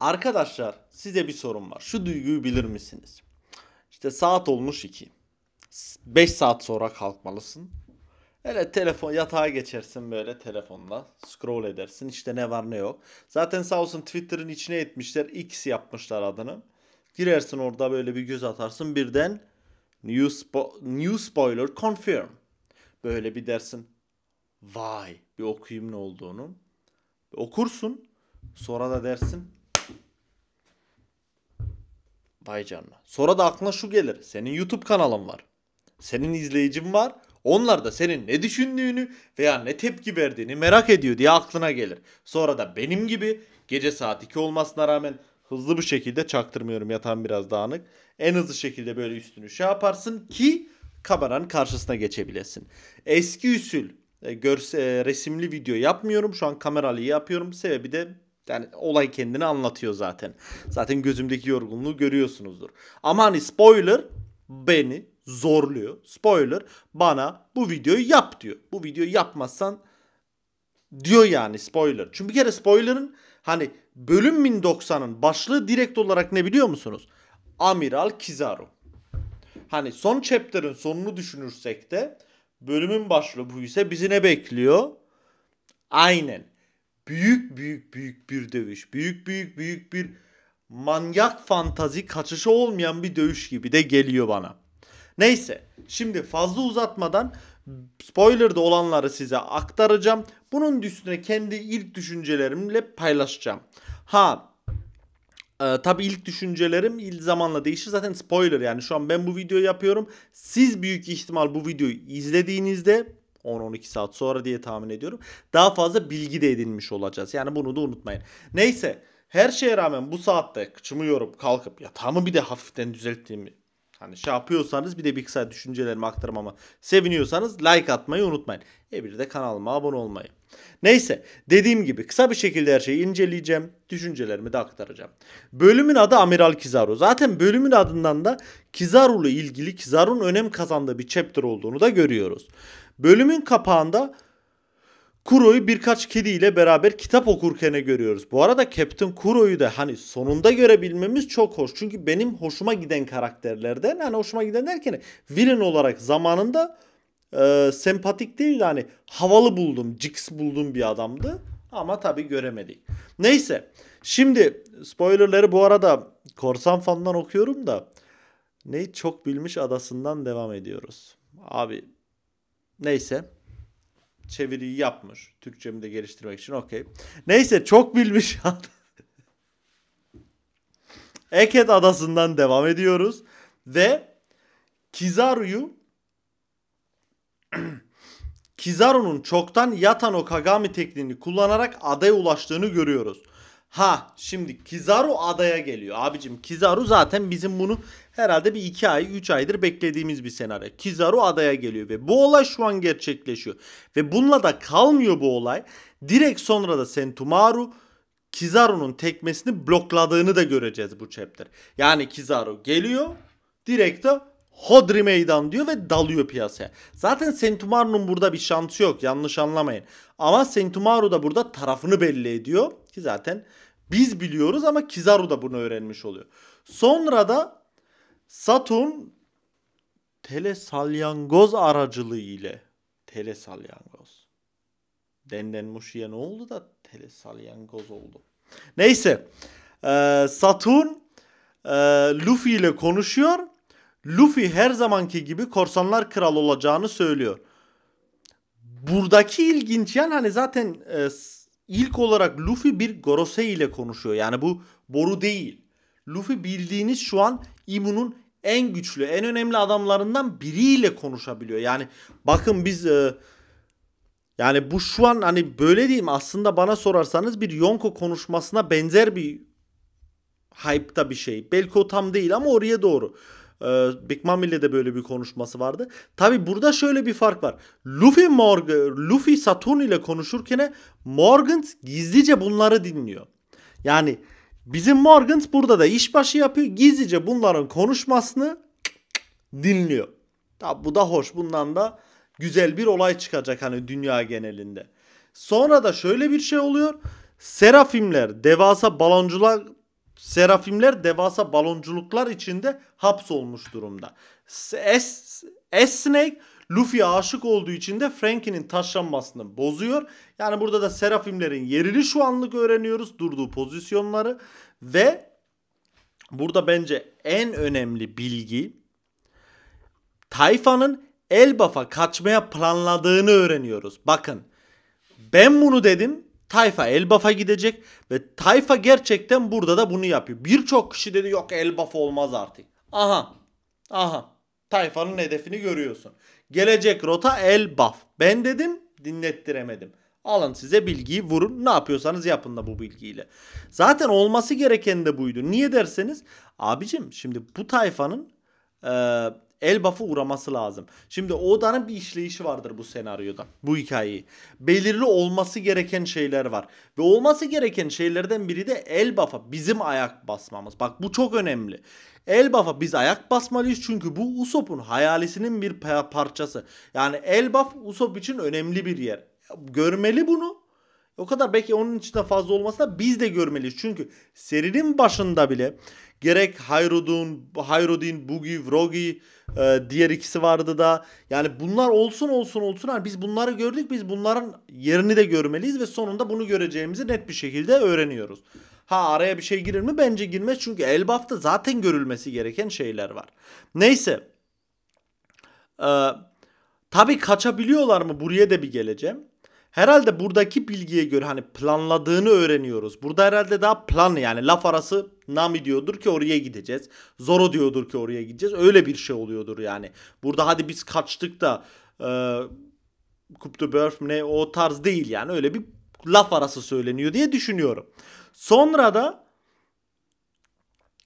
Arkadaşlar size bir sorum var. Şu duyguyu bilir misiniz? İşte saat olmuş 2. 5 saat sonra kalkmalısın. Öyle telefon yatağa geçersin böyle telefonla scroll edersin işte ne var ne yok. Zaten sağ olsun Twitter'ın içine etmişler X yapmışlar adını. Girersin orada böyle bir göz atarsın birden new, spo- new spoiler confirm. Böyle bir dersin vay bir okuyayım ne olduğunu. Okursun sonra da dersin Vay canına. Sonra da aklına şu gelir. Senin YouTube kanalın var. Senin izleyicin var. Onlar da senin ne düşündüğünü veya ne tepki verdiğini merak ediyor diye aklına gelir. Sonra da benim gibi gece saat 2 olmasına rağmen hızlı bir şekilde çaktırmıyorum yatağım biraz dağınık. En hızlı şekilde böyle üstünü şey yaparsın ki kameranın karşısına geçebilesin. Eski üsül e, görse, resimli video yapmıyorum. Şu an kameralıyı yapıyorum. Sebebi de yani olay kendini anlatıyor zaten. Zaten gözümdeki yorgunluğu görüyorsunuzdur. Ama hani spoiler beni zorluyor. Spoiler bana bu videoyu yap diyor. Bu videoyu yapmazsan diyor yani spoiler. Çünkü bir kere spoiler'ın hani bölüm 1090'ın başlığı direkt olarak ne biliyor musunuz? Amiral Kizaru. Hani son chapter'ın sonunu düşünürsek de bölümün başlığı bu ise bizi ne bekliyor? Aynen büyük büyük büyük bir dövüş. Büyük büyük büyük bir manyak fantazi kaçışı olmayan bir dövüş gibi de geliyor bana. Neyse şimdi fazla uzatmadan spoiler'da olanları size aktaracağım. Bunun üstüne kendi ilk düşüncelerimle paylaşacağım. Ha e, tabii ilk düşüncelerim il zamanla değişir. Zaten spoiler yani şu an ben bu videoyu yapıyorum. Siz büyük ihtimal bu videoyu izlediğinizde 10-12 saat sonra diye tahmin ediyorum. Daha fazla bilgi de edinmiş olacağız. Yani bunu da unutmayın. Neyse her şeye rağmen bu saatte kıçımı yorup kalkıp yatağımı bir de hafiften düzelttiğimi hani şey yapıyorsanız bir de bir kısa düşüncelerimi aktarmama seviniyorsanız like atmayı unutmayın. E bir de kanalıma abone olmayı. Neyse dediğim gibi kısa bir şekilde her şeyi inceleyeceğim. Düşüncelerimi de aktaracağım. Bölümün adı Amiral Kizaru. Zaten bölümün adından da Kizaru'la ilgili Kizaru'nun önem kazandığı bir chapter olduğunu da görüyoruz. Bölümün kapağında Kuro'yu birkaç kediyle beraber kitap okurken görüyoruz. Bu arada Captain Kuro'yu da hani sonunda görebilmemiz çok hoş. Çünkü benim hoşuma giden karakterlerden hani hoşuma giden derken villain olarak zamanında e, sempatik değil de hani havalı buldum, cix buldum bir adamdı. Ama tabii göremedik. Neyse şimdi spoilerları bu arada korsan fandan okuyorum da ne çok bilmiş adasından devam ediyoruz. Abi Neyse. Çeviriyi yapmış. Türkçemi de geliştirmek için okey. Neyse çok bilmiş. adam. Eket adasından devam ediyoruz. Ve Kizaru'yu Kizaru'nun çoktan Yatano Kagami tekniğini kullanarak adaya ulaştığını görüyoruz. Ha şimdi Kizaru adaya geliyor. Abicim Kizaru zaten bizim bunu herhalde bir 2 ay 3 aydır beklediğimiz bir senaryo. Kizaru adaya geliyor ve bu olay şu an gerçekleşiyor. Ve bununla da kalmıyor bu olay. Direkt sonra da Sentumaru Kizaru'nun tekmesini blokladığını da göreceğiz bu chapter. Yani Kizaru geliyor direkt de Hodri meydan diyor ve dalıyor piyasaya. Zaten Sentumaru'nun burada bir şansı yok yanlış anlamayın. Ama Sentumaru da burada tarafını belli ediyor ki zaten biz biliyoruz ama Kizaru da bunu öğrenmiş oluyor. Sonra da Saturn telesalyangoz aracılığı ile telesalyangoz. Denden Mushi'ye ne oldu da telesalyangoz oldu. Neyse. Ee, Saturn e, Luffy ile konuşuyor Luffy her zamanki gibi korsanlar kral olacağını söylüyor. Buradaki ilginç yan hani zaten e, ilk olarak Luffy bir Gorosei ile konuşuyor. Yani bu boru değil. Luffy bildiğiniz şu an Imu'nun en güçlü, en önemli adamlarından biriyle konuşabiliyor. Yani bakın biz e, yani bu şu an hani böyle diyeyim aslında bana sorarsanız bir Yonko konuşmasına benzer bir hype'da bir şey. Belki o tam değil ama oraya doğru. Ee, Big Mom ile de böyle bir konuşması vardı. Tabi burada şöyle bir fark var. Luffy, Morgan, Luffy Saturn ile konuşurken Morgan gizlice bunları dinliyor. Yani bizim Morgan burada da işbaşı yapıyor. Gizlice bunların konuşmasını dinliyor. Tabi bu da hoş. Bundan da güzel bir olay çıkacak hani dünya genelinde. Sonra da şöyle bir şey oluyor. Serafimler, devasa baloncular Serafimler devasa balonculuklar içinde hapsolmuş durumda. S-Snake s Luffy'ye aşık olduğu için de Franky'nin taşlanmasını bozuyor. Yani burada da Serafimlerin yerini şu anlık öğreniyoruz. Durduğu pozisyonları ve burada bence en önemli bilgi Tayfa'nın Elbaf'a kaçmaya planladığını öğreniyoruz. Bakın ben bunu dedim Tayfa Elbaf'a gidecek ve Tayfa gerçekten burada da bunu yapıyor. Birçok kişi dedi yok Elbaf olmaz artık. Aha. Aha. Tayfa'nın hedefini görüyorsun. Gelecek rota Elbaf. Ben dedim dinlettiremedim. Alın size bilgiyi vurun ne yapıyorsanız yapın da bu bilgiyle. Zaten olması gereken de buydu. Niye derseniz abicim şimdi bu tayfanın e, el bafı uğraması lazım. Şimdi Oda'nın bir işleyişi vardır bu senaryoda. Bu hikayeyi. Belirli olması gereken şeyler var. Ve olması gereken şeylerden biri de el buff'a bizim ayak basmamız. Bak bu çok önemli. El Elbaf'a biz ayak basmalıyız çünkü bu Usopp'un hayalisinin bir parçası. Yani el baf Usopp için önemli bir yer. Görmeli bunu o kadar belki onun için de fazla olmasa biz de görmeliyiz. Çünkü serinin başında bile gerek Hayrudun, Hayrudin, Bugi, Vrogi e, diğer ikisi vardı da. Yani bunlar olsun olsun olsun. Hani biz bunları gördük. Biz bunların yerini de görmeliyiz ve sonunda bunu göreceğimizi net bir şekilde öğreniyoruz. Ha araya bir şey girir mi? Bence girmez. Çünkü Elbaf'ta zaten görülmesi gereken şeyler var. Neyse. Ee, tabii kaçabiliyorlar mı? Buraya da bir geleceğim. Herhalde buradaki bilgiye göre hani planladığını öğreniyoruz. Burada herhalde daha plan yani laf arası Nami diyordur ki oraya gideceğiz. Zoro diyordur ki oraya gideceğiz. Öyle bir şey oluyordur yani. Burada hadi biz kaçtık da e, Coup de ne o tarz değil yani. Öyle bir laf arası söyleniyor diye düşünüyorum. Sonra da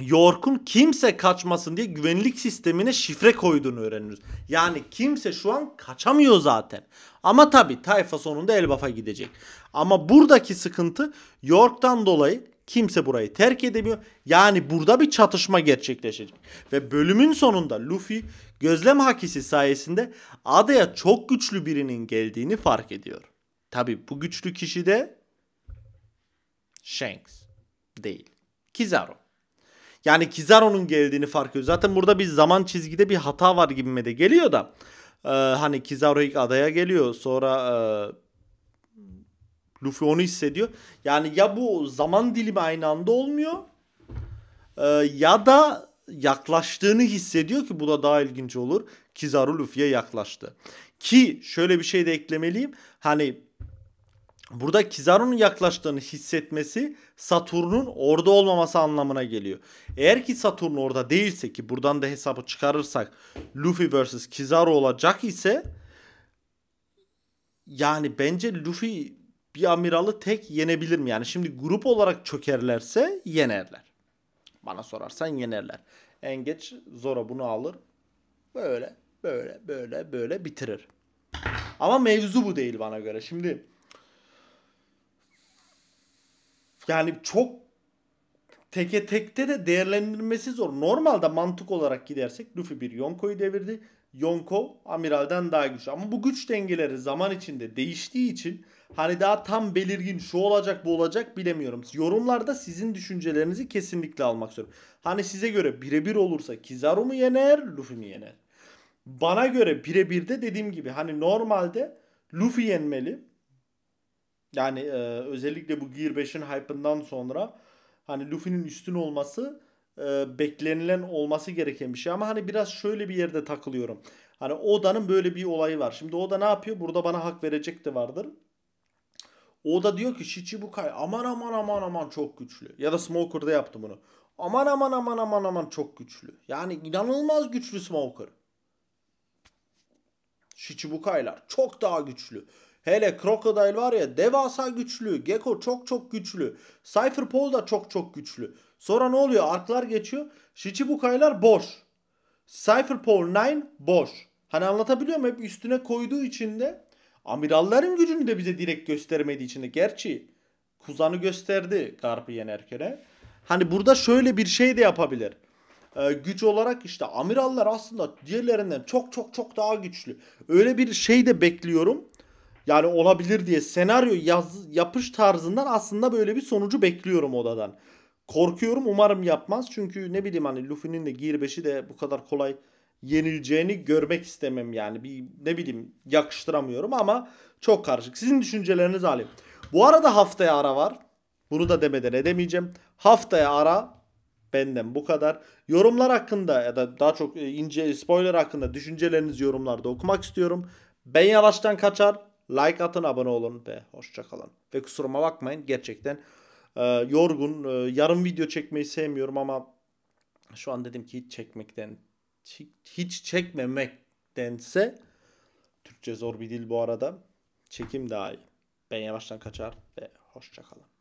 York'un kimse kaçmasın diye güvenlik sistemine şifre koyduğunu öğreniyoruz. Yani kimse şu an kaçamıyor zaten. Ama tabi tayfa sonunda Elbaf'a gidecek. Ama buradaki sıkıntı York'tan dolayı kimse burayı terk edemiyor. Yani burada bir çatışma gerçekleşecek. Ve bölümün sonunda Luffy gözlem hakisi sayesinde adaya çok güçlü birinin geldiğini fark ediyor. Tabi bu güçlü kişi de Shanks değil. Kizaru. Yani Kizaro'nun geldiğini fark ediyor. Zaten burada bir zaman çizgide bir hata var gibime de geliyor da. Ee, hani Kizaro ilk adaya geliyor. Sonra e, Luffy onu hissediyor. Yani ya bu zaman dilimi aynı anda olmuyor. E, ya da yaklaştığını hissediyor ki bu da daha ilginç olur. Kizaru Luffy'ye yaklaştı. Ki şöyle bir şey de eklemeliyim. Hani Burada Kizaru'nun yaklaştığını hissetmesi Saturn'un orada olmaması anlamına geliyor. Eğer ki Saturn orada değilse ki buradan da hesabı çıkarırsak Luffy vs Kizaru olacak ise yani bence Luffy bir amiralı tek yenebilir mi? Yani şimdi grup olarak çökerlerse yenerler. Bana sorarsan yenerler. En geç Zoro bunu alır. Böyle böyle böyle böyle bitirir. Ama mevzu bu değil bana göre. Şimdi yani çok teke tekte de değerlendirmesi zor. Normalde mantık olarak gidersek Luffy bir Yonko'yu devirdi. Yonko Amiral'den daha güçlü. Ama bu güç dengeleri zaman içinde değiştiği için hani daha tam belirgin şu olacak bu olacak bilemiyorum. Yorumlarda sizin düşüncelerinizi kesinlikle almak istiyorum. Hani size göre birebir olursa Kizaru mu yener Luffy mi yener? Bana göre birebir de dediğim gibi hani normalde Luffy yenmeli. Yani e, özellikle bu Gear 5'in hype'ından sonra hani Luffy'nin üstün olması e, beklenilen olması gereken bir şey. Ama hani biraz şöyle bir yerde takılıyorum. Hani Oda'nın böyle bir olayı var. Şimdi Oda ne yapıyor? Burada bana hak verecek de vardır. Oda diyor ki Shichibukai aman aman aman aman çok güçlü. Ya da Smoker'da yaptı bunu. Aman aman aman aman aman çok güçlü. Yani inanılmaz güçlü Smoker. Shichibukai'lar çok daha güçlü. Hele Crocodile var ya devasa güçlü. Gecko çok çok güçlü. Cypherpole da çok çok güçlü. Sonra ne oluyor? Arklar geçiyor. Shichibukai'lar boş. Cypherpole 9 boş. Hani anlatabiliyor muyum? Hep üstüne koyduğu için de amiralların gücünü de bize direkt göstermediği için de. Gerçi Kuzan'ı gösterdi Karp'ı yenerken. Hani burada şöyle bir şey de yapabilir. Ee, güç olarak işte amirallar aslında diğerlerinden çok çok çok daha güçlü. Öyle bir şey de bekliyorum. Yani olabilir diye senaryo yaz, yapış tarzından aslında böyle bir sonucu bekliyorum odadan. Korkuyorum umarım yapmaz. Çünkü ne bileyim hani Luffy'nin de Gear 5'i de bu kadar kolay yenileceğini görmek istemem yani. Bir ne bileyim yakıştıramıyorum ama çok karışık. Sizin düşünceleriniz alayım. Bu arada haftaya ara var. Bunu da demeden edemeyeceğim. Haftaya ara benden bu kadar. Yorumlar hakkında ya da daha çok e, ince spoiler hakkında düşüncelerinizi yorumlarda okumak istiyorum. Ben yavaştan kaçar. Like atın, abone olun ve hoşçakalın. Ve kusuruma bakmayın gerçekten e, yorgun. E, yarım video çekmeyi sevmiyorum ama şu an dedim ki hiç çekmekten hiç çekmemektense Türkçe zor bir dil bu arada. Çekim daha iyi. Ben yavaştan kaçar ve hoşçakalın.